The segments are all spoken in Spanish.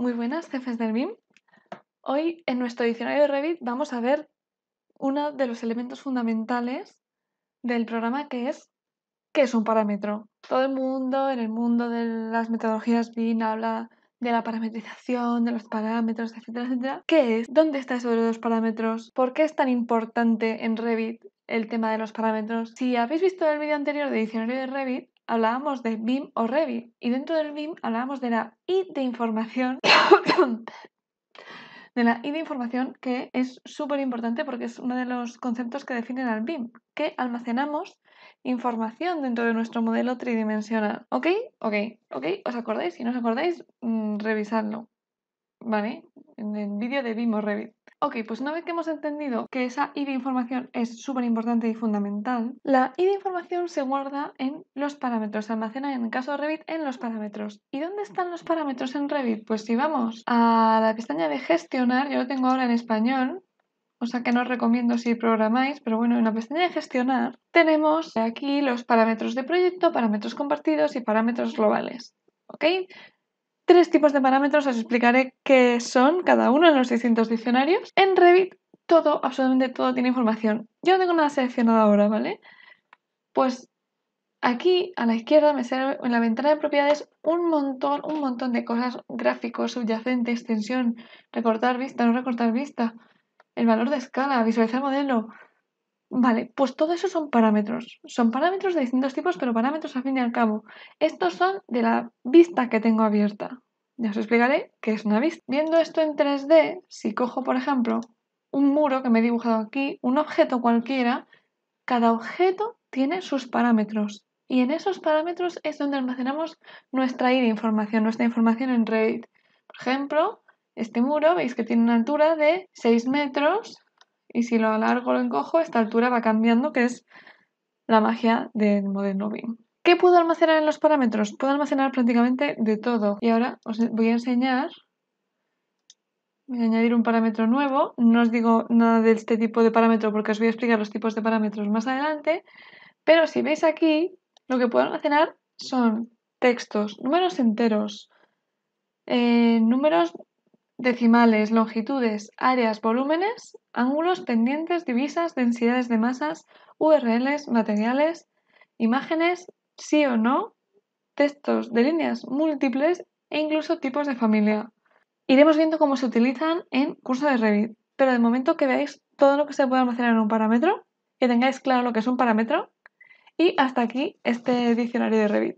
Muy buenas, jefes del BIM. Hoy en nuestro diccionario de Revit vamos a ver uno de los elementos fundamentales del programa que es qué es un parámetro. Todo el mundo en el mundo de las metodologías BIM habla de la parametrización, de los parámetros, etcétera, etcétera. ¿Qué es? ¿Dónde está eso de los parámetros? ¿Por qué es tan importante en Revit el tema de los parámetros? Si habéis visto el vídeo anterior de diccionario de Revit, hablábamos de BIM o Revit y dentro del BIM hablábamos de la I de información de la I de información, que es súper importante porque es uno de los conceptos que definen al BIM, que almacenamos información dentro de nuestro modelo tridimensional. ¿Ok? ¿Ok? ¿Ok? ¿Os acordáis? Si no os acordáis, revisarlo mm, revisadlo. ¿vale? En el vídeo de Vimo Revit. Ok, pues una vez que hemos entendido que esa I de información es súper importante y fundamental, la I de información se guarda en los parámetros, se almacena en el caso de Revit en los parámetros. ¿Y dónde están los parámetros en Revit? Pues si vamos a la pestaña de gestionar, yo lo tengo ahora en español, o sea que no os recomiendo si programáis, pero bueno, en la pestaña de gestionar tenemos aquí los parámetros de proyecto, parámetros compartidos y parámetros globales. ¿Ok? tres tipos de parámetros, os explicaré qué son cada uno en los distintos diccionarios. En Revit todo, absolutamente todo tiene información. Yo no tengo nada seleccionado ahora, ¿vale? Pues aquí a la izquierda me sale en la ventana de propiedades un montón, un montón de cosas, gráficos, subyacente, extensión, recortar vista, no recortar vista, el valor de escala, visualizar modelo, Vale, pues todo eso son parámetros. Son parámetros de distintos tipos, pero parámetros a fin y al cabo. Estos son de la vista que tengo abierta. Ya os explicaré qué es una vista. Viendo esto en 3D, si cojo, por ejemplo, un muro que me he dibujado aquí, un objeto cualquiera, cada objeto tiene sus parámetros. Y en esos parámetros es donde almacenamos nuestra información, nuestra información en RAID. Por ejemplo, este muro, veis que tiene una altura de 6 metros y si lo alargo o lo encojo, esta altura va cambiando, que es la magia del moderno BIM. ¿Qué puedo almacenar en los parámetros? Puedo almacenar prácticamente de todo. Y ahora os voy a enseñar. Voy a añadir un parámetro nuevo. No os digo nada de este tipo de parámetro porque os voy a explicar los tipos de parámetros más adelante. Pero si veis aquí, lo que puedo almacenar son textos, números enteros, eh, números decimales, longitudes, áreas, volúmenes, ángulos, pendientes, divisas, densidades de masas, URLs, materiales, imágenes, sí o no, textos de líneas múltiples e incluso tipos de familia. Iremos viendo cómo se utilizan en curso de Revit, pero de momento que veáis todo lo que se puede almacenar en un parámetro, que tengáis claro lo que es un parámetro, y hasta aquí este diccionario de Revit.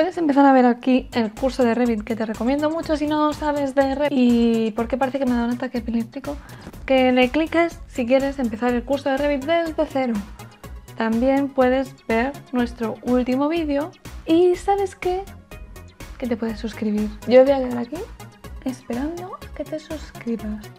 Puedes empezar a ver aquí el curso de Revit que te recomiendo mucho si no sabes de Revit y porque parece que me da un ataque epiléptico. Que le cliques si quieres empezar el curso de Revit desde cero. También puedes ver nuestro último vídeo y ¿sabes qué? Que te puedes suscribir. Yo voy a quedar aquí esperando que te suscribas.